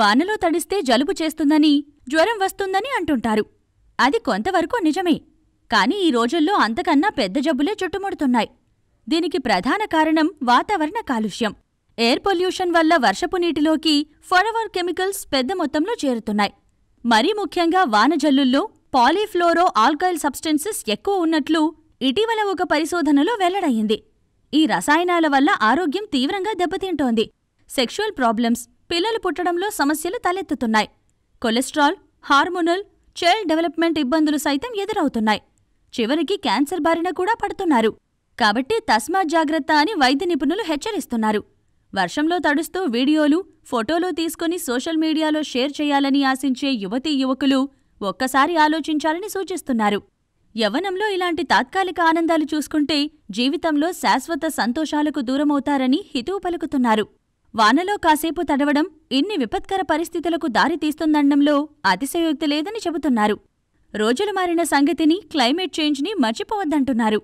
వానలో తడిస్తే జలుబు చేస్తుందని జ్వరం వస్తుందని అంటుంటారు అది కొంతవరకు నిజమే కానీ ఈ రోజుల్లో అంతకన్నా పెద్ద జబ్బులే చుట్టుముడుతున్నాయి దీనికి ప్రధాన కారణం వాతావరణ కాలుష్యం ఎయిర్ పొల్యూషన్ వల్ల వర్షపు నీటిలోకి ఫొరవర్ కెమికల్స్ పెద్ద మొత్తంలో చేరుతున్నాయి మరీ ముఖ్యంగా వానజల్లుల్లో పాలీఫ్లోరో ఆల్కైల్ సబ్స్టెన్సెస్ ఎక్కువ ఉన్నట్లు ఇటీవల ఒక పరిశోధనలో వెల్లడయ్యింది ఈ రసాయనాల వల్ల ఆరోగ్యం తీవ్రంగా దెబ్బతింటోంది సెక్షువల్ ప్రాబ్లమ్స్ పిల్లలు పుట్టడంలో సమస్యలు తలెత్తుతున్నాయి కొలెస్ట్రాల్ హార్మోనల్ చైల్డ్ డెవలప్మెంట్ ఇబ్బందులు సైతం ఎదురవుతున్నాయి చివరికి క్యాన్సర్ బారిన కూడా పడుతున్నారు కాబట్టి తస్మాత్ జాగ్రత్త అని వైద్య నిపుణులు హెచ్చరిస్తున్నారు వర్షంలో తడుస్తూ వీడియోలు ఫోటోలు తీసుకుని సోషల్ మీడియాలో షేర్ చేయాలని ఆశించే యువతీ యువకులు ఒక్కసారి ఆలోచించాలని సూచిస్తున్నారు యవనంలో ఇలాంటి తాత్కాలిక ఆనందాలు చూసుకుంటే జీవితంలో శాశ్వత సంతోషాలకు దూరమవుతారని హితవు పలుకుతున్నారు వానలో కాసేపు తడవడం ఇన్ని విపత్కర పరిస్థితులకు దారితీస్తుందనడంలో అతిశయోక్తి లేదని చెబుతున్నారు రోజులు మారిన సంగతిని క్లైమేట్ చేంజ్ని మర్చిపోవద్దంటున్నారు